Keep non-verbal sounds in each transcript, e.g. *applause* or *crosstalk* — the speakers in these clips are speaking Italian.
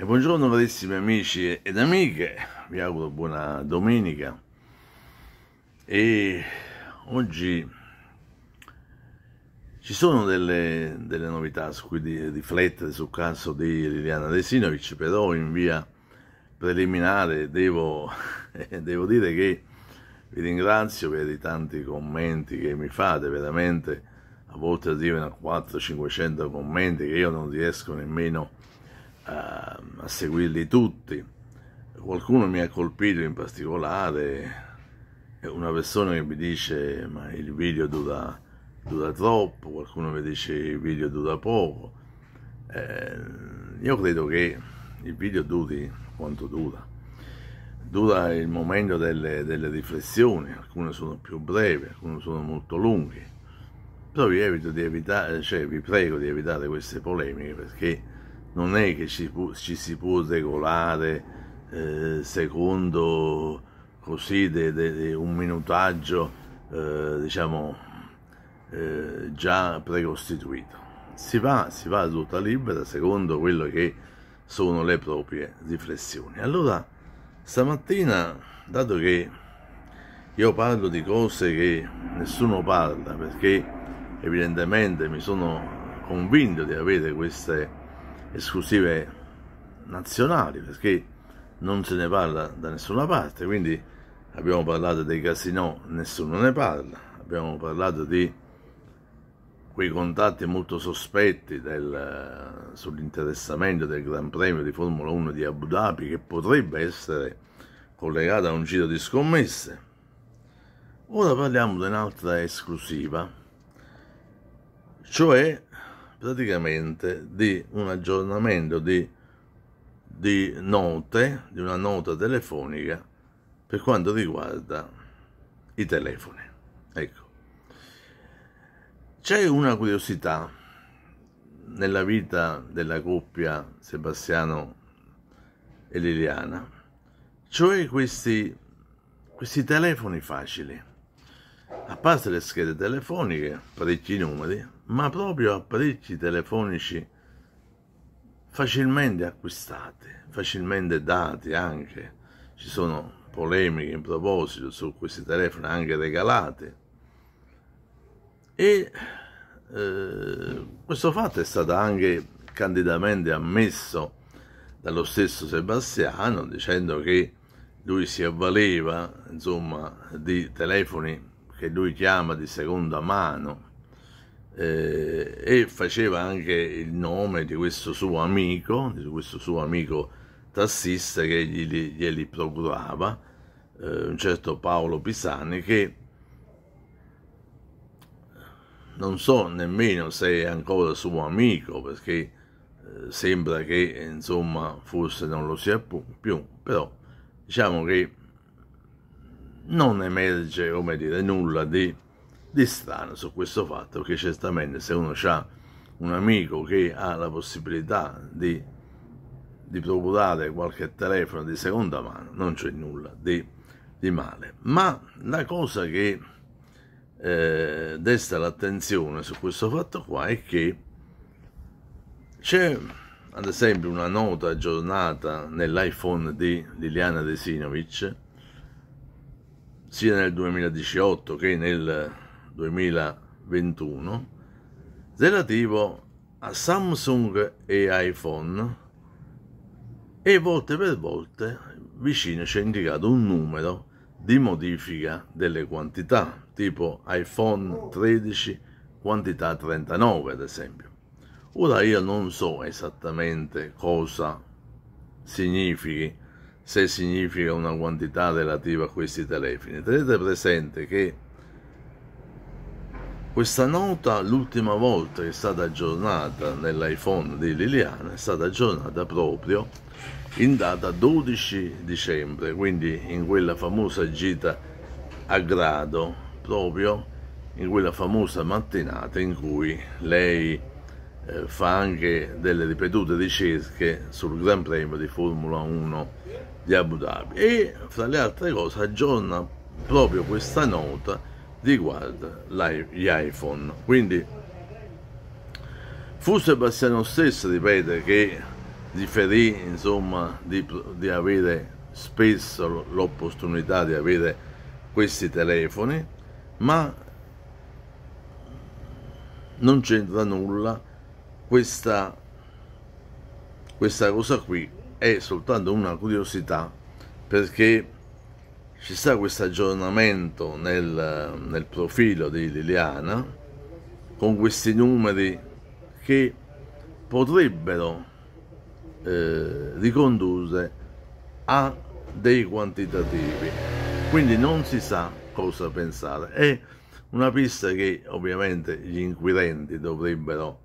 E buongiorno carissimi amici ed amiche, vi auguro buona domenica e oggi ci sono delle, delle novità su cui riflettere sul caso di Liliana Resinovic, però in via preliminare devo, *laughs* devo dire che vi ringrazio per i tanti commenti che mi fate, veramente a volte arrivano a 400-500 commenti che io non riesco nemmeno a Ehm, a seguirli tutti. Qualcuno mi ha colpito in particolare, una persona che mi dice ma il video dura, dura troppo, qualcuno mi dice il video dura poco. Eh, io credo che il video duri quanto dura. Dura il momento delle, delle riflessioni, alcune sono più brevi, alcune sono molto lunghe. Però vi, evito di evitare, cioè, vi prego di evitare queste polemiche perché non è che ci, ci si può regolare eh, secondo così de, de, de un minutaggio eh, diciamo eh, già precostituito si va, si va a ruota libera secondo quello che sono le proprie riflessioni allora stamattina dato che io parlo di cose che nessuno parla perché evidentemente mi sono convinto di avere queste esclusive nazionali perché non se ne parla da nessuna parte quindi abbiamo parlato dei casino nessuno ne parla abbiamo parlato di quei contatti molto sospetti del, sull'interessamento del Gran Premio di Formula 1 di Abu Dhabi che potrebbe essere collegato a un giro di scommesse ora parliamo di un'altra esclusiva cioè praticamente di un aggiornamento di, di note, di una nota telefonica per quanto riguarda i telefoni. Ecco, c'è una curiosità nella vita della coppia Sebastiano e Liliana, cioè questi, questi telefoni facili, a parte le schede telefoniche, parecchi numeri, ma proprio apparecchi telefonici facilmente acquistati, facilmente dati anche. Ci sono polemiche in proposito su questi telefoni anche regalati. E eh, questo fatto è stato anche candidamente ammesso dallo stesso Sebastiano dicendo che lui si avvaleva insomma di telefoni che lui chiama di seconda mano eh, e faceva anche il nome di questo suo amico, di questo suo amico tassista che gli, glieli procurava, eh, un certo Paolo Pisani, che non so nemmeno se è ancora suo amico, perché eh, sembra che insomma forse non lo sia più, però diciamo che non emerge, come dire, nulla di di strano su questo fatto che certamente se uno ha un amico che ha la possibilità di, di procurare qualche telefono di seconda mano non c'è nulla di, di, male ma la cosa che eh, desta l'attenzione su questo fatto qua è che c'è ad esempio una nota aggiornata nell'iPhone di Liliana Desinovic sia nel 2018 che nel 2021 relativo a Samsung e iPhone e volte per volte vicino c'è indicato un numero di modifica delle quantità, tipo iPhone 13 quantità 39 ad esempio. Ora io non so esattamente cosa significhi, se significa una quantità relativa a questi telefoni. Tenete presente che questa nota, l'ultima volta che è stata aggiornata nell'iPhone di Liliana, è stata aggiornata proprio in data 12 dicembre, quindi in quella famosa gita a grado, proprio in quella famosa mattinata in cui lei eh, fa anche delle ripetute ricerche sul Gran Premio di Formula 1 di Abu Dhabi e fra le altre cose aggiorna proprio questa nota riguarda gli iPhone. Quindi fu Sebastiano stesso, ripete, che riferì insomma di, di avere spesso l'opportunità di avere questi telefoni, ma non c'entra nulla questa, questa cosa qui, è soltanto una curiosità perché ci sta questo aggiornamento nel, nel profilo di Liliana con questi numeri che potrebbero eh, ricondurre a dei quantitativi quindi non si sa cosa pensare è una pista che ovviamente gli inquirenti dovrebbero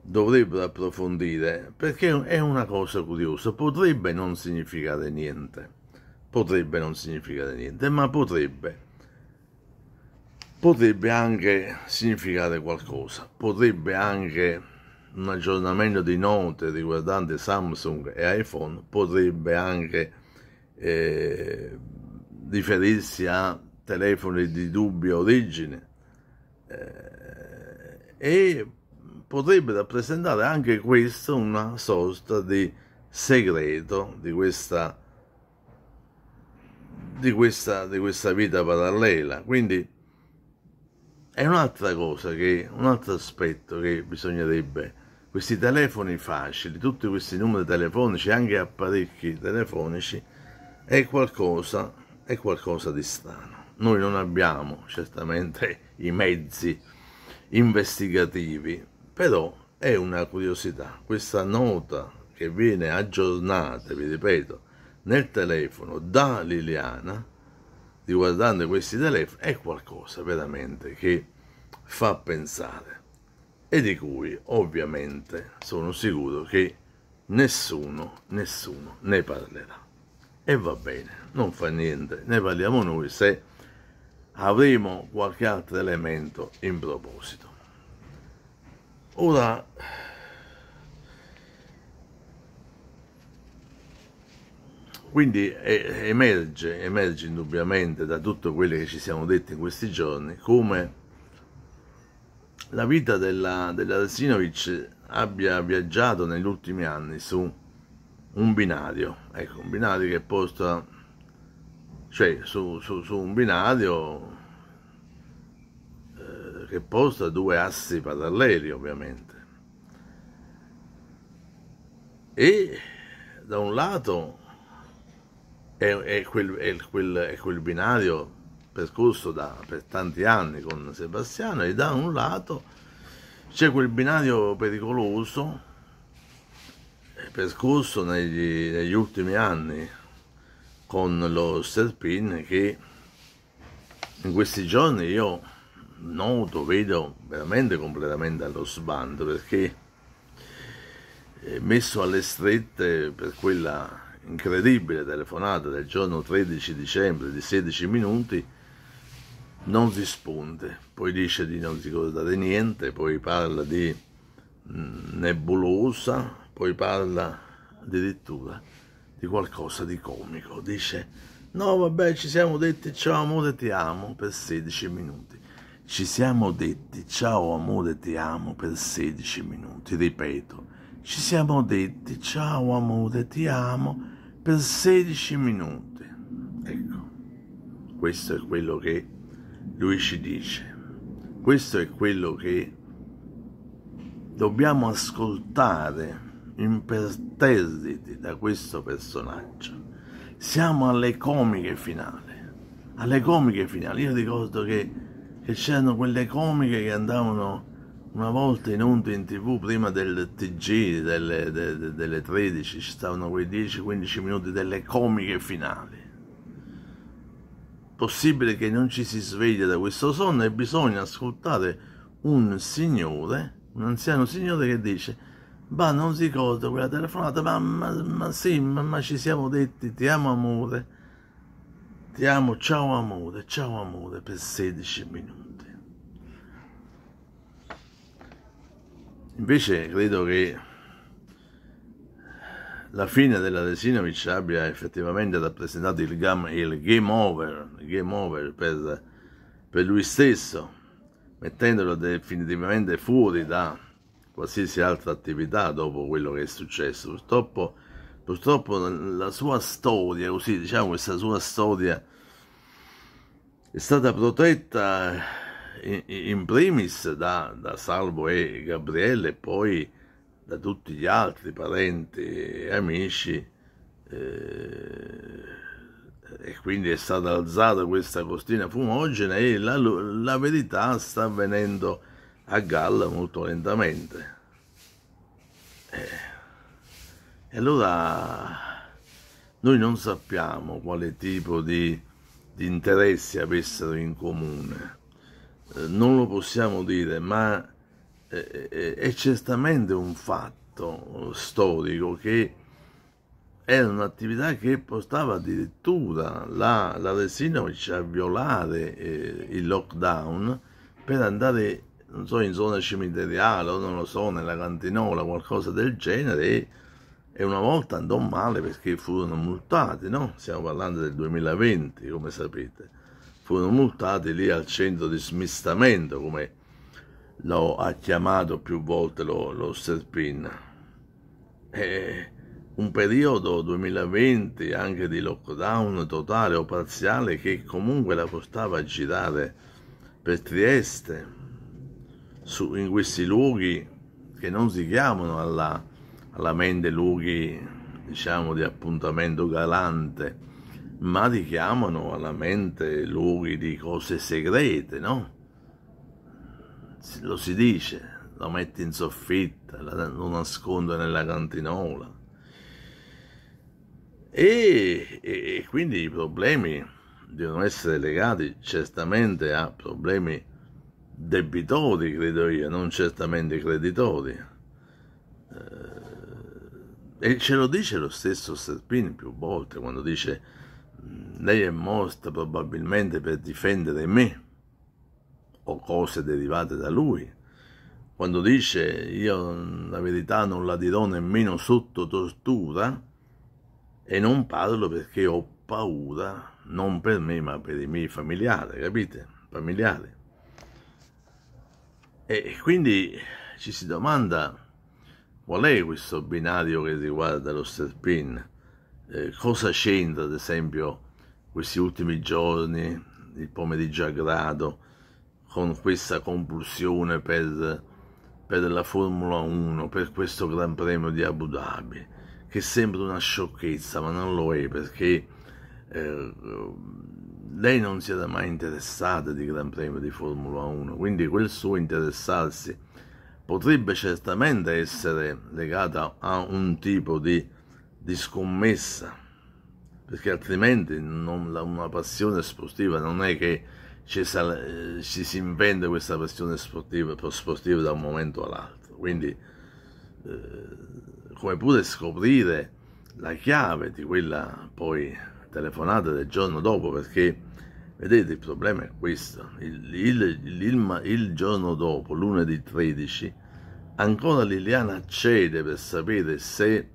dovrebbero approfondire perché è una cosa curiosa, potrebbe non significare niente potrebbe non significare niente, ma potrebbe. Potrebbe anche significare qualcosa, potrebbe anche un aggiornamento di note riguardante Samsung e iPhone, potrebbe anche eh, riferirsi a telefoni di dubbia origine eh, e potrebbe rappresentare anche questo una sorta di segreto di questa di questa, di questa vita parallela. Quindi è un'altra cosa, che, un altro aspetto che bisognerebbe, questi telefoni facili, tutti questi numeri telefonici, anche apparecchi telefonici, è qualcosa, è qualcosa di strano. Noi non abbiamo certamente i mezzi investigativi, però è una curiosità. Questa nota che viene aggiornata, vi ripeto, nel telefono da Liliana, riguardando questi telefoni, è qualcosa veramente che fa pensare e di cui ovviamente sono sicuro che nessuno, nessuno ne parlerà. E va bene, non fa niente, ne parliamo noi se avremo qualche altro elemento in proposito. Ora Quindi emerge, emerge indubbiamente da tutto quello che ci siamo detti in questi giorni come la vita della, della Resinovic abbia viaggiato negli ultimi anni su un binario, ecco, un binario che posta, cioè su, su, su un binario eh, che posta due assi paralleli ovviamente. E da un lato è, è, quel, è, quel, è quel binario percorso da, per tanti anni con Sebastiano e da un lato c'è quel binario pericoloso eh, percorso negli, negli ultimi anni con lo Serpin che in questi giorni io noto, vedo veramente completamente allo sbando perché messo alle strette per quella incredibile telefonata del giorno 13 dicembre di 16 minuti non risponde, poi dice di non ricordare niente, poi parla di mm, nebulosa, poi parla addirittura di qualcosa di comico, dice no vabbè ci siamo detti ciao amore ti amo per 16 minuti, ci siamo detti ciao amore ti amo per 16 minuti, ripeto, ci siamo detti ciao amore ti amo per 16 minuti. Ecco, questo è quello che lui ci dice. Questo è quello che dobbiamo ascoltare imperterriti da questo personaggio. Siamo alle comiche finali. Alle comiche finali. Io ricordo che, che c'erano quelle comiche che andavano una volta in onda in tv, prima del TG, delle, delle, delle 13, ci stavano quei 10-15 minuti delle comiche finali. Possibile che non ci si sveglia da questo sonno e bisogna ascoltare un signore, un anziano signore che dice ma non si ricorda quella telefonata, ma, ma, ma sì, ma, ma ci siamo detti ti amo amore, ti amo, ciao amore, ciao amore per 16 minuti. Invece credo che la fine della Resinovic abbia effettivamente rappresentato il game, il game over, game over per, per, lui stesso, mettendolo definitivamente fuori da qualsiasi altra attività dopo quello che è successo. Purtroppo, purtroppo la sua storia, così diciamo, questa sua storia è stata protetta in primis da, da Salvo e Gabriele e poi da tutti gli altri parenti e amici eh, e quindi è stata alzata questa costina fumogena e la, la verità sta venendo a galla molto lentamente. Eh. E allora noi non sappiamo quale tipo di, di interessi avessero in comune eh, non lo possiamo dire, ma eh, eh, è certamente un fatto storico che era un'attività che portava addirittura la, la Resinovic a violare eh, il lockdown per andare, non so, in zona cimiteriale o non lo so, nella cantinola, qualcosa del genere e, e una volta andò male perché furono multati, no? Stiamo parlando del 2020, come sapete furono multati lì al centro di smistamento, come lo ha chiamato più volte lo, lo Serpin. E un periodo 2020 anche di lockdown totale o parziale che comunque la portava a girare per Trieste, su, in questi luoghi che non si chiamano alla, alla mente luoghi diciamo di appuntamento galante, ma richiamano alla mente luoghi di cose segrete, no? Lo si dice, lo metti in soffitta, lo nasconde nella cantinola. E, e, quindi i problemi devono essere legati certamente a problemi debitori, credo io, non certamente creditori. Eh, e ce lo dice lo stesso Serpini più volte quando dice Mm, lei è morta probabilmente per difendere me o cose derivate da lui. Quando dice io mm, la verità non la dirò nemmeno sotto tortura e non parlo perché ho paura, non per me ma per i miei familiari, capite? Familiari. E quindi ci si domanda qual è questo binario che riguarda lo Serpin? Eh, cosa c'entra ad esempio questi ultimi giorni, il pomeriggio a grado, con questa compulsione per, per la Formula 1, per questo Gran Premio di Abu Dhabi, che sembra una sciocchezza, ma non lo è perché eh, lei non si era mai interessata di Gran Premio di Formula 1, quindi quel suo interessarsi potrebbe certamente essere legato a un tipo di di scommessa, perché altrimenti non, la, una passione sportiva non è che ci, sal, eh, ci si inventa questa passione sportiva, sportiva, da un momento all'altro. Quindi, eh, come pure scoprire la chiave di quella poi telefonata del giorno dopo, perché vedete il problema è questo, il, il, il, il giorno dopo, lunedì 13, ancora Liliana cede per sapere se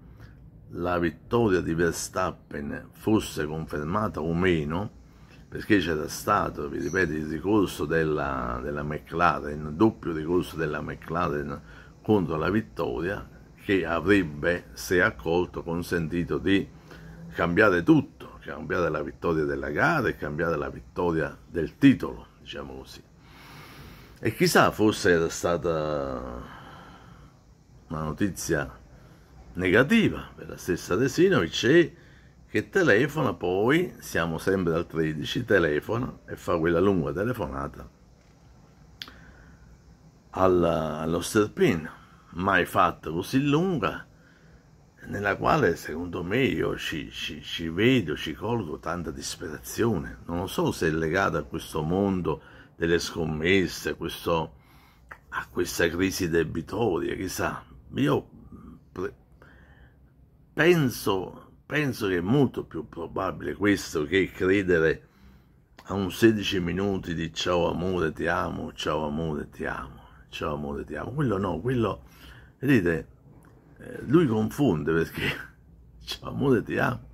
la vittoria di Verstappen fosse confermata o meno, perché c'era stato, vi ripeto, il ricorso della, della McLaren, doppio ricorso della McLaren contro la vittoria, che avrebbe, se accolto, consentito di cambiare tutto, cambiare la vittoria della gara e cambiare la vittoria del titolo, diciamo così. E chissà, forse era stata una notizia negativa per la stessa Desinovic che telefona poi, siamo sempre al 13, telefona e fa quella lunga telefonata alla, allo Sterpin, mai fatta così lunga, nella quale secondo me io ci, ci, ci vedo, ci colgo tanta disperazione. Non so se è legata a questo mondo delle scommesse, a, questo, a questa crisi debitoria, chissà. Io penso, penso che è molto più probabile questo che credere a un 16 minuti di ciao amore ti amo, ciao amore ti amo, ciao amore ti amo. Quello no, quello, vedete, eh, lui confonde perché *laughs* ciao amore ti amo.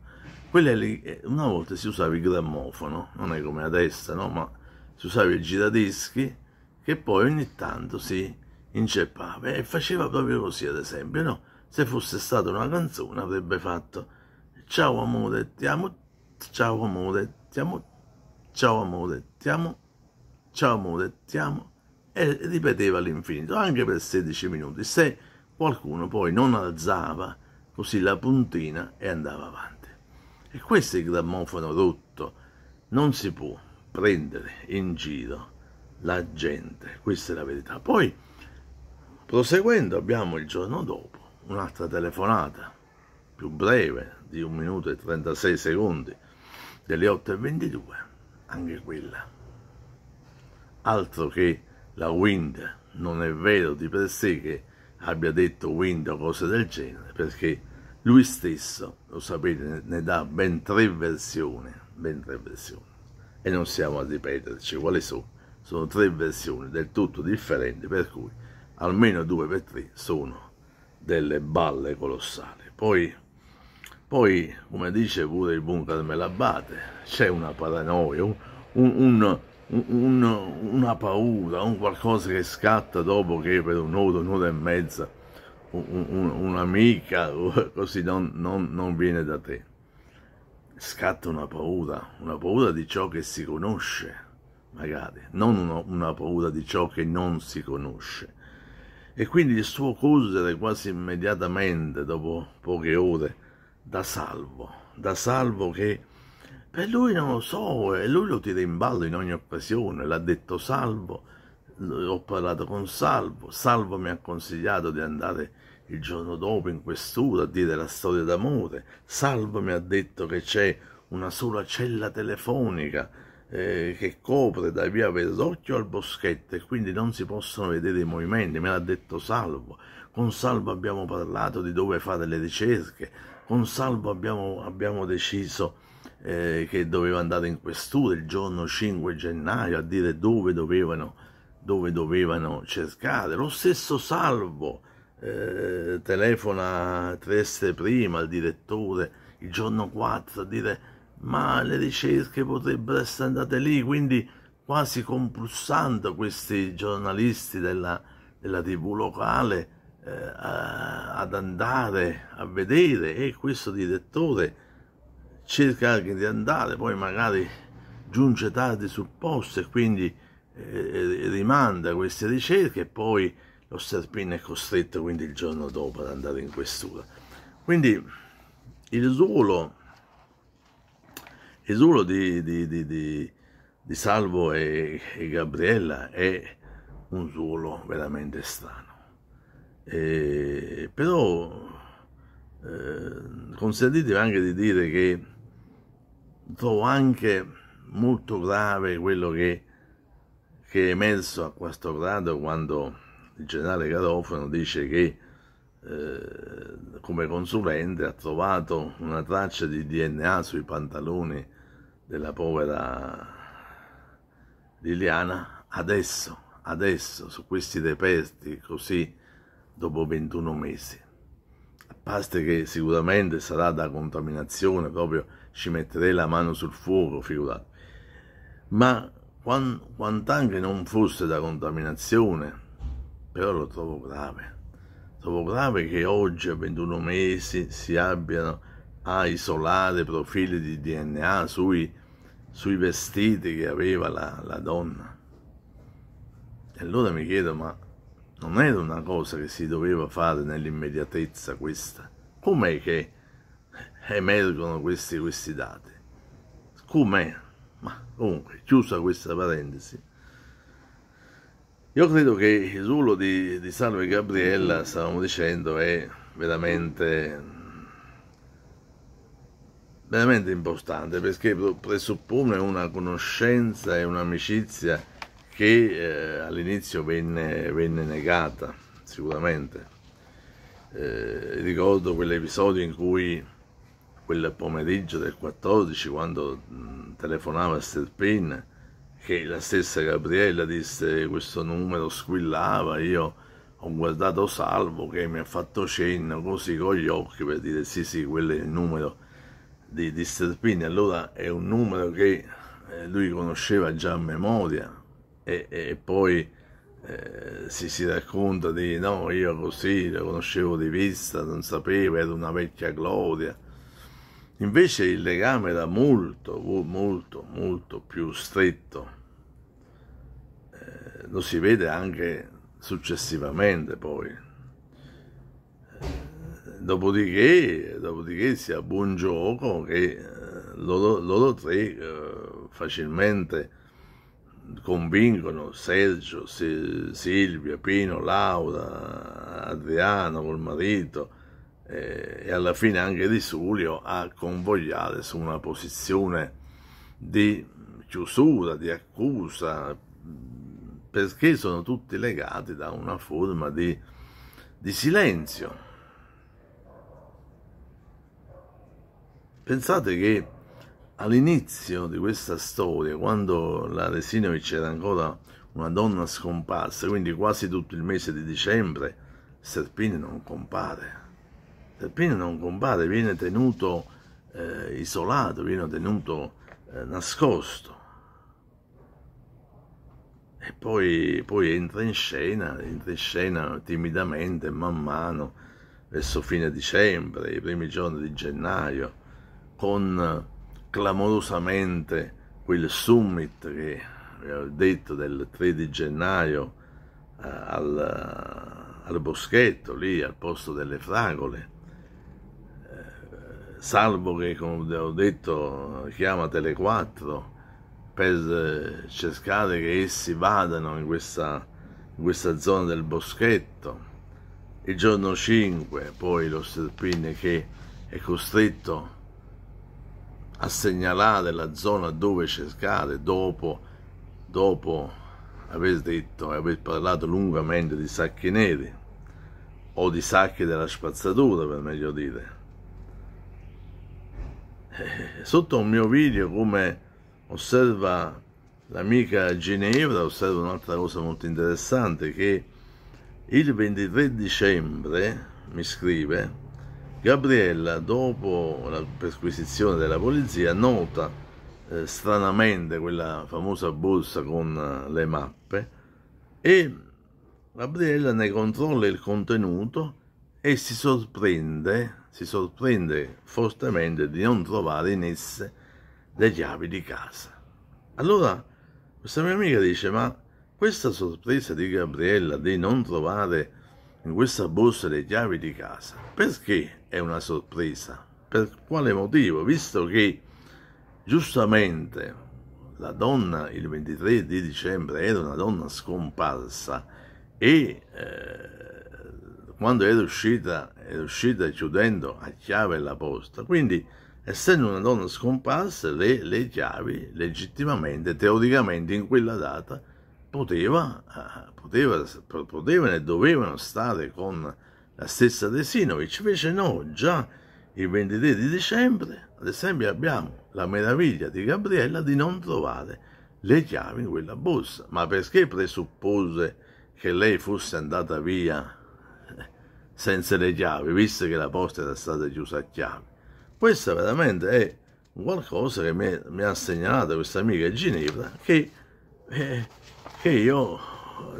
Quella lì, eh, una volta si usava il grammofono, non è come adesso, no? Ma si usava il giradischi che poi ogni tanto si inceppava e faceva proprio così, ad esempio, no? Se fosse stata una canzone avrebbe fatto Ciao amore, ti amo, ciao amore, ti amo, ciao amore, ti amo, ciao amore, ti amo e ripeteva all'infinito, anche per 16 minuti. Se qualcuno poi non alzava così la puntina e andava avanti. E questo è il grammofono rotto. Non si può prendere in giro la gente, questa è la verità. Poi, proseguendo, abbiamo il giorno dopo un'altra telefonata più breve di 1 minuto e 36 secondi delle 8.22, anche quella. Altro che la Wind, non è vero di per sé che abbia detto Wind o cose del genere, perché lui stesso, lo sapete, ne dà ben tre versioni, ben tre versioni. E non stiamo a ripeterci quali sono. Sono tre versioni del tutto differenti, per cui almeno due per tre sono delle balle colossali. Poi, poi come dice pure il bunker me l'abbate, c'è una paranoia, un, un, un, una paura, un qualcosa che scatta dopo che per un'ora, un'ora e mezza un'amica *laughs* così non, non, non viene da te. Scatta una paura, una paura di ciò che si conosce, magari, non una, una paura di ciò che non si conosce e quindi il suo correre quasi immediatamente, dopo poche ore, da salvo, da salvo che per lui non lo so, e lui lo tira in ballo in ogni occasione, l'ha detto salvo, ho parlato con Salvo, Salvo mi ha consigliato di andare il giorno dopo in questura a dire la storia d'amore, Salvo mi ha detto che c'è una sola cella telefonica eh, che copre da via Verdocchio al boschetto e quindi non si possono vedere i movimenti, me l'ha detto Salvo. Con Salvo abbiamo parlato di dove fare le ricerche, con Salvo abbiamo, abbiamo deciso eh, che doveva andare in questura il giorno 5 gennaio a dire dove dovevano, dove dovevano cercare. Lo stesso Salvo eh, telefona tre esse prima al direttore il giorno 4 a dire ma le ricerche potrebbero essere andate lì, quindi quasi compulsando questi giornalisti della, della tv locale eh, a, ad andare a vedere e questo direttore cerca anche di andare, poi magari giunge tardi sul posto e quindi eh, rimanda queste ricerche e poi lo Serpin è costretto quindi il giorno dopo ad andare in questura. Quindi il ruolo il ruolo di, di, di, di Salvo e, e, Gabriella è un ruolo veramente strano. E, però eh, consentitemi anche di dire che trovo anche molto grave quello che, che è emerso a questo grado quando il generale Garofano dice che eh, come consulente ha trovato una traccia di DNA sui pantaloni della povera Liliana adesso, adesso, su questi reperti, così dopo 21 mesi. A parte che sicuramente sarà da contaminazione, proprio ci metterei la mano sul fuoco, figurate. Ma quant'anche non fosse da contaminazione, però lo trovo grave. Trovo grave che oggi, a 21 mesi, si abbiano a isolare profili di DNA sui, sui vestiti che aveva la, la donna. E allora mi chiedo, ma non era una cosa che si doveva fare nell'immediatezza questa? Com'è che emergono questi, questi dati? Com'è? Ma comunque, chiusa questa parentesi, io credo che il ruolo di, di Salve Gabriella, stavamo dicendo, è veramente, veramente importante perché presuppone una conoscenza e un'amicizia che eh, all'inizio venne, venne, negata, sicuramente. Eh, ricordo quell'episodio in cui quel pomeriggio del 14, quando mh, mm, telefonava a Serpin, che la stessa Gabriella disse questo numero squillava, io ho guardato Salvo che mi ha fatto cenno così con gli occhi per dire sì sì quello è il numero di, di Sterpini, allora è un numero che eh, lui conosceva già a memoria e, e poi eh, si, si, racconta di no io così lo conoscevo di vista, non sapevo, era una vecchia gloria. Invece il legame era molto, molto, molto più stretto. Eh, lo si vede anche successivamente poi. Eh, dopodiché, si ha buon gioco che eh, loro, loro, tre eh, facilmente convincono Sergio, Silvia, Pino, Laura, Adriano col marito eh, e alla fine anche di Sulio a convogliare su una posizione di chiusura, di accusa, perché sono tutti legati da una forma di, di silenzio. Pensate che all'inizio di questa storia, quando la Resinovic era ancora una donna scomparsa, quindi quasi tutto il mese di dicembre, Serpini non compare. Eh, Pino non compare, viene tenuto eh, isolato, viene tenuto eh, nascosto. E poi, poi, entra in scena, entra in scena timidamente, man mano, verso fine dicembre, i primi giorni di gennaio, con eh, clamorosamente quel summit che avevo detto del 3 di gennaio eh, al, al boschetto, lì al posto delle fragole, salvo che, come ho detto, chiamate le quattro per eh, cercare che essi vadano in questa, in questa zona del boschetto. Il giorno 5 poi lo Serpine che è costretto a segnalare la zona dove cercare dopo, dopo aver detto e aver parlato lungamente di sacchi neri o di sacchi della spazzatura per meglio dire eh, sotto un mio video come osserva l'amica Ginevra osserva un'altra cosa molto interessante che il 23 dicembre mi scrive Gabriella dopo la perquisizione della polizia nota eh, stranamente quella famosa borsa con eh, le mappe e Gabriella ne controlla il contenuto e si sorprende si sorprende fortemente di non trovare in esse le chiavi di casa. Allora questa mia amica dice, ma questa sorpresa di Gabriella di non trovare in questa borsa le chiavi di casa, perché è una sorpresa? Per quale motivo? Visto che giustamente la donna il 23 di dicembre era una donna scomparsa e eh, quando era uscita è uscita chiudendo a chiave la posta. Quindi, essendo una donna scomparsa, le, le chiavi legittimamente, teoricamente, in quella data poteva, eh, poteva, potevano e dovevano stare con la stessa Resinovic. Invece no, già il 23 di dicembre, ad esempio, abbiamo la meraviglia di Gabriella di non trovare le chiavi in quella borsa. Ma perché presuppose che lei fosse andata via senza le chiavi, visto che la posta era stata chiusa a chiavi. Questa veramente è qualcosa che mi, mi ha segnalato questa amica Ginevra, che, eh, che io,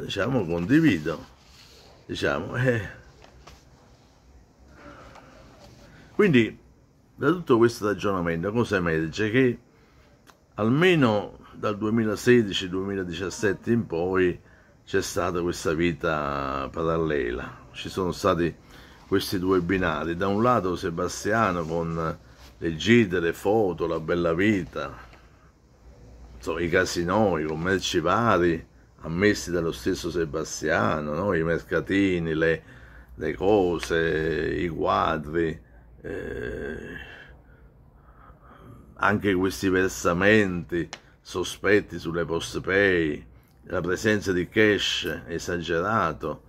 diciamo, condivido. Diciamo, eh. Quindi, da tutto questo ragionamento, cosa emerge? Che almeno dal 2016-2017 in poi c'è stata questa vita parallela, ci sono stati questi due binari. Da un lato Sebastiano con le gite, le foto, la bella vita, insomma, i casinò, i commerci vari, ammessi dallo stesso Sebastiano, no? i mercatini, le, le, cose, i quadri, eh, anche questi versamenti sospetti sulle post pay, la presenza di cash esagerato,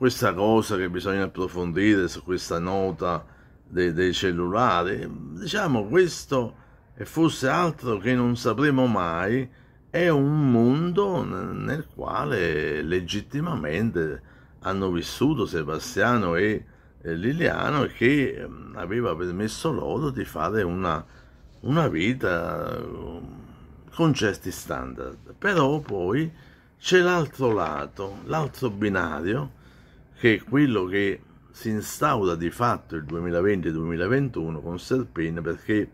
questa cosa che bisogna approfondire su questa nota dei, dei cellulari, diciamo questo e forse altro che non sapremo mai, è un mondo nel quale legittimamente hanno vissuto Sebastiano e Liliano che aveva permesso loro di fare una, una vita con certi standard. Però poi c'è l'altro lato, l'altro binario, che quello che si instaura di fatto il 2020-2021 con Serpin perché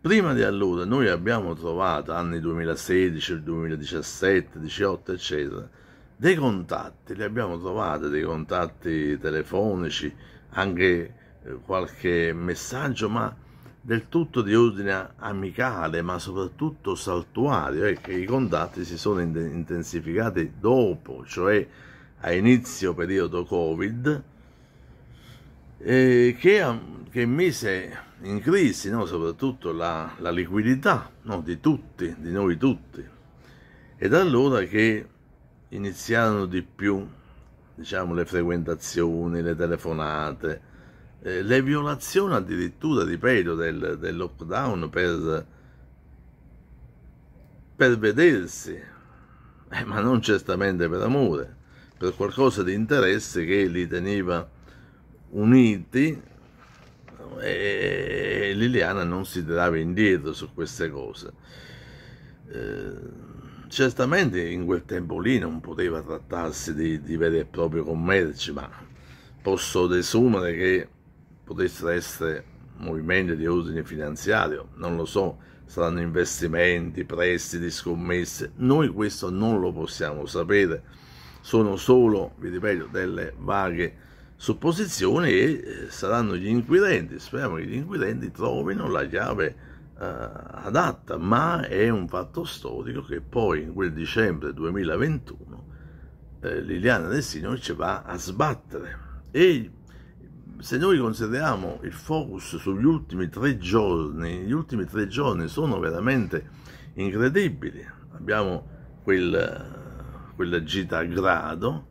prima di allora noi abbiamo trovato anni 2016, 2017, 2018 eccetera dei contatti, li abbiamo trovati, dei contatti telefonici, anche eh, qualche messaggio, ma del tutto di ordine amicale, ma soprattutto saltuario, è eh, che i contatti si sono intensificati dopo, cioè a inizio periodo Covid, eh, che, che, mise in crisi no, soprattutto la, la liquidità no, di tutti, di noi tutti. E da allora che iniziarono di più diciamo, le frequentazioni, le telefonate, eh, le violazioni addirittura, ripeto, del, del lockdown per, per vedersi, eh, ma non certamente per amore per qualcosa di interesse che li teneva uniti e Liliana non si tirava indietro su queste cose. Eh, certamente in quel tempo lì non poteva trattarsi di, di veri e propri commerci, ma posso desumere che potessero essere movimenti di ordine finanziario, non lo so, saranno investimenti, prestiti, scommesse, noi questo non lo possiamo sapere sono solo, vi ripeto, delle vaghe supposizioni e eh, saranno gli inquirenti, speriamo che gli inquirenti trovino la chiave eh, adatta, ma è un fatto storico che poi in quel dicembre 2021 eh, Liliana Destino ci va a sbattere e se noi consideriamo il focus sugli ultimi tre giorni, gli ultimi tre giorni sono veramente incredibili. Abbiamo quel quella gita a grado,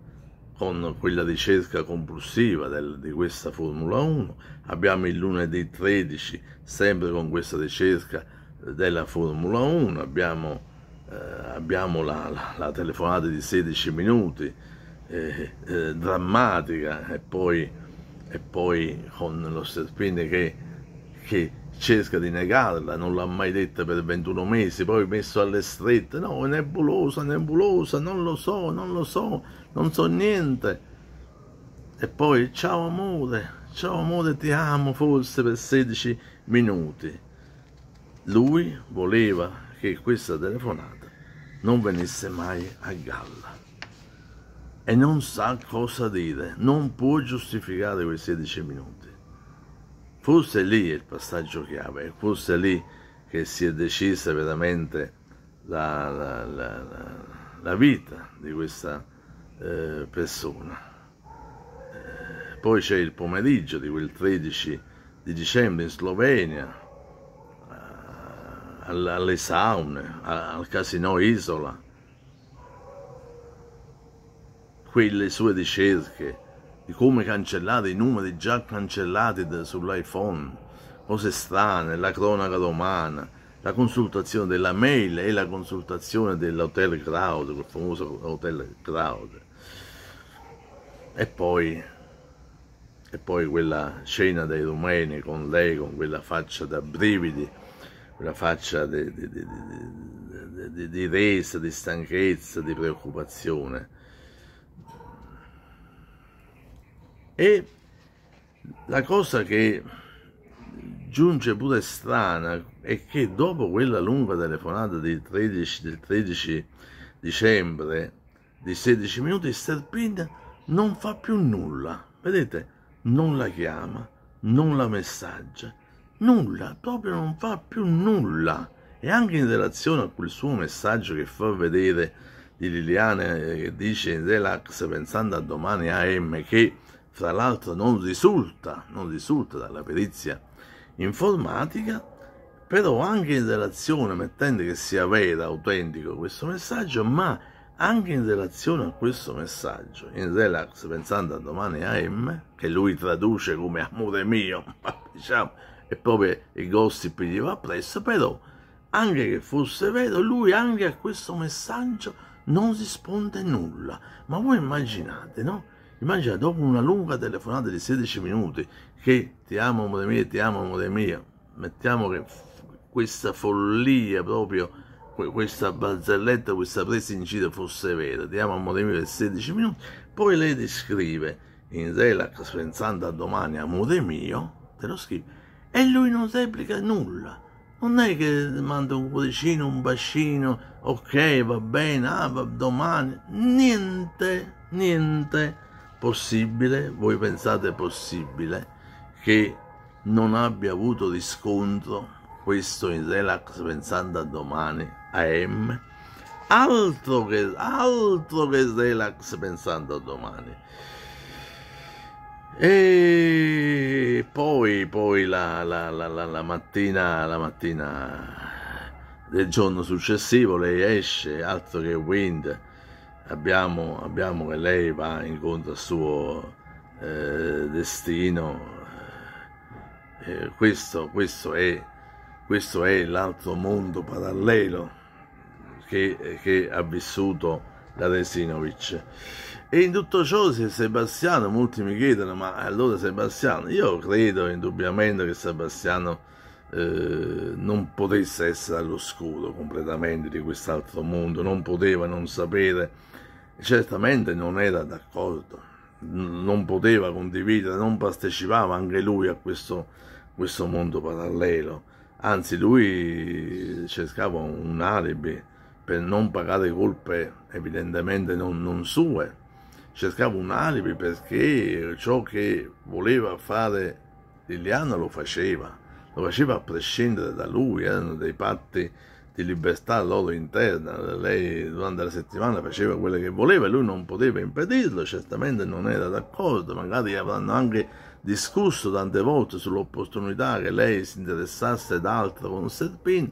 con quella ricerca compulsiva del, di questa Formula 1, abbiamo il lunedì 13 sempre con questa ricerca eh, della Formula 1, abbiamo, eh, abbiamo la, la, la, telefonata di 16 minuti eh, eh, drammatica e poi, e poi, con lo serpente che, che cerca di negarla, non l'ha mai detta per 21 mesi, poi messo alle strette, no, è nebulosa, nebulosa, non lo so, non lo so, non so niente. E poi, ciao amore, ciao amore, ti amo forse per 16 minuti. Lui voleva che questa telefonata non venisse mai a galla. E non sa cosa dire, non può giustificare quei 16 minuti. Forse lì è il passaggio chiave, forse lì che si è decisa veramente la, la, la, la vita di questa eh, persona. Eh, poi c'è il pomeriggio di quel 13 di dicembre in Slovenia, eh, alle saune, al casino Isola, quelle sue ricerche di come cancellare i numeri già cancellati sull'iPhone, cose strane, la cronaca romana, la consultazione della mail e la consultazione dell'hotel Crowd, quel famoso hotel Crowd. E poi, e poi quella scena dei rumeni con lei, con quella faccia da brividi, quella faccia di, di, di, di resa, di stanchezza, di preoccupazione E la cosa che giunge pure strana è che dopo quella lunga telefonata del 13, del 13 dicembre di 16 minuti, Sterpin non fa più nulla. Vedete, non la chiama, non la messaggia, nulla, proprio non fa più nulla. E anche in relazione a quel suo messaggio che fa vedere di Liliane eh, che dice relax pensando a domani AM che tra l'altro non risulta, non risulta dalla perizia informatica, però anche in relazione, mettendo che sia vero, autentico questo messaggio, ma anche in relazione a questo messaggio, in relax pensando a domani AM, che lui traduce come amore mio, *laughs* ma diciamo, è proprio il gossip gli va appresso, però anche che fosse vero, lui anche a questo messaggio non risponde nulla. Ma voi immaginate, no? Immagina dopo una lunga telefonata di 16 minuti che ti amo amore mio, ti amo amore mio, mettiamo che questa follia proprio, questa barzelletta, questa presa in giro fosse vera, ti amo amore mio per 16 minuti, poi lei ti scrive in relax pensando a domani amore mio, te lo scrive, e lui non replica nulla. Non è che manda un cuoricino, un bacino, ok, va bene, ah, va domani, niente, niente possibile, voi pensate possibile, che non abbia avuto riscontro questo in relax pensando a domani a M? Altro che, altro che relax pensando a domani. E poi, poi la, la, la, la, mattina, la mattina del giorno successivo lei esce, altro che Wind, abbiamo, abbiamo che lei va incontro al suo eh, destino. Eh, questo, questo, è, questo è l'altro mondo parallelo che, che ha vissuto la Resinovic. E in tutto ciò se Sebastiano, molti mi chiedono, ma allora Sebastiano, io credo indubbiamente che Sebastiano eh, non potesse essere all'oscuro completamente di quest'altro mondo, non poteva non sapere, certamente non era d'accordo, non poteva condividere, non partecipava anche lui a questo, questo mondo parallelo, anzi lui cercava un alibi per non pagare colpe evidentemente non, non sue, cercava un alibi perché ciò che voleva fare Liliana lo faceva lo faceva a prescindere da lui, erano eh, dei patti di libertà loro interna, lei durante la settimana faceva quello che voleva e lui non poteva impedirlo, certamente non era d'accordo, magari avranno anche discusso tante volte sull'opportunità che lei si interessasse ad altro con Serpin,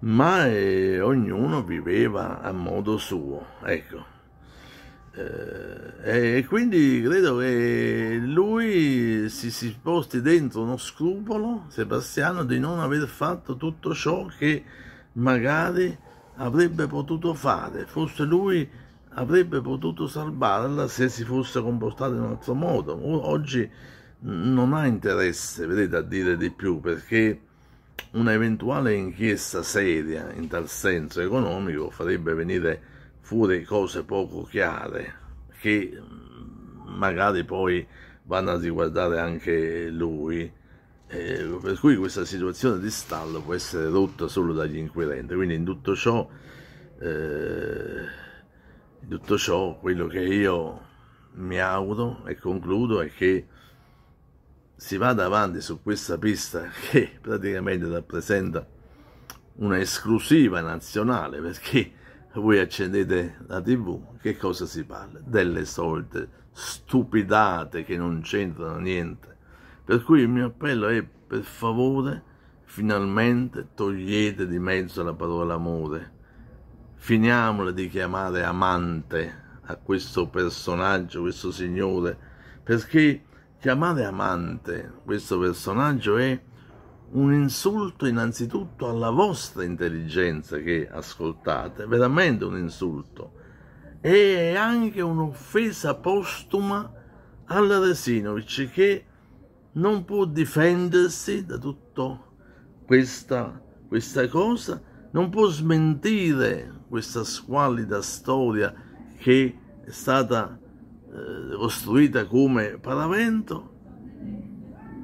ma eh, ognuno viveva a modo suo, ecco. Eh, e quindi credo che lui si, si sposti dentro uno scrupolo, Sebastiano, di non aver fatto tutto ciò che magari avrebbe potuto fare, forse lui avrebbe potuto salvarla se si fosse comportato in un altro modo. Oggi non ha interesse, vedete, a dire di più, perché un'eventuale inchiesta seria in tal senso economico farebbe venire fuori cose poco chiare che mm, magari poi vanno a riguardare anche lui, eh, per cui questa situazione di stallo può essere rotta solo dagli inquirenti, quindi in tutto ciò, eh, in tutto ciò quello che io mi auguro e concludo è che si vada avanti su questa pista che praticamente rappresenta una esclusiva nazionale perché voi accendete la tv che cosa si parla? Delle solite stupidate che non c'entrano niente. Per cui il mio appello è, per favore, finalmente togliete di mezzo la parola amore. Finiamola di chiamare amante a questo personaggio, questo signore, perché chiamare amante questo personaggio è un insulto innanzitutto alla vostra intelligenza che ascoltate, veramente un insulto e anche un'offesa postuma alla Resinovic che non può difendersi da tutta questa, questa cosa, non può smentire questa squallida storia che è stata eh, costruita come paravento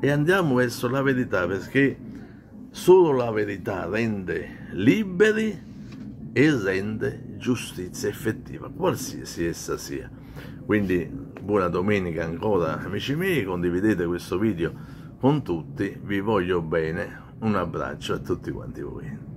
e andiamo verso la verità perché solo la verità rende liberi e rende giustizia effettiva, qualsiasi essa sia. Quindi buona domenica ancora amici miei, condividete questo video con tutti, vi voglio bene, un abbraccio a tutti quanti voi.